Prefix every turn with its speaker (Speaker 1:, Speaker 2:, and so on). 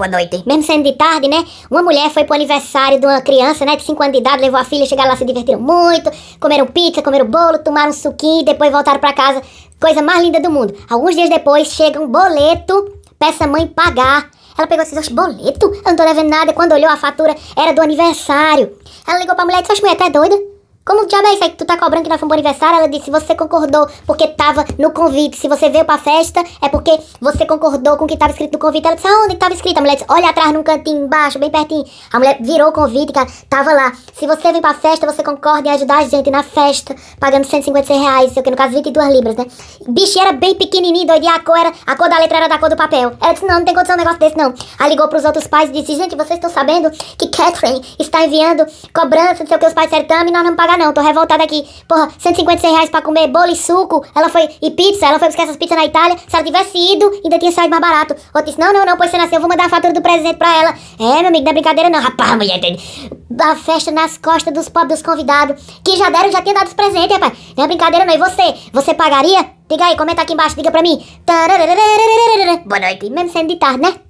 Speaker 1: Boa noite. Mesmo sendo de tarde, né? Uma mulher foi pro aniversário de uma criança, né? De 5 anos de idade, levou a filha, chegaram lá, se divertiram muito, comeram pizza, comeram bolo, tomaram um suquinho e depois voltaram para casa. Coisa mais linda do mundo. Alguns dias depois chega um boleto pra essa mãe pagar. Ela pegou esses assim, boleto? Eu não tô devendo nada. Quando olhou a fatura, era do aniversário. Ela ligou pra mulher e disse: mulher, tá doida? Como o diabo é isso aí que tu tá cobrando que nós fomos pro aniversário? Ela disse, você concordou porque tava no convite. Se você veio pra festa, é porque você concordou com o que tava escrito no convite. Ela disse, aonde que tava escrito? A mulher disse, olha atrás num cantinho embaixo, bem pertinho. A mulher virou o convite, cara, tava lá. Se você vem pra festa, você concorda em ajudar a gente na festa, pagando 156 reais, sei o que, no caso 22 libras, né? Bicho, era bem pequenininho, doido, e a cor, era, a cor da letra era da cor do papel. Ela disse, não, não tem condição um negócio desse, não. Aí ligou pros outros pais e disse, gente, vocês estão sabendo que Catherine está enviando cobrança, não sei o que, os pais disseram, e nós não pagamos não, tô revoltada aqui. Porra, 156 reais pra comer bolo e suco. Ela foi. E pizza, ela foi buscar essas pizzas na Itália. Se ela tivesse ido, ainda tinha saído mais barato. Outra disse: não, não, não, pois sendo assim, eu vou mandar a fatura do presente pra ela. É, meu amigo, não é brincadeira não. Rapaz, mulher, tem. A festa nas costas dos pobres dos convidados. Que já deram, já tinha dado os presentes, rapaz. Não é brincadeira não. E você? Você pagaria? Diga aí, comenta aqui embaixo, diga pra mim. Boa noite, mesmo sendo de tarde, né?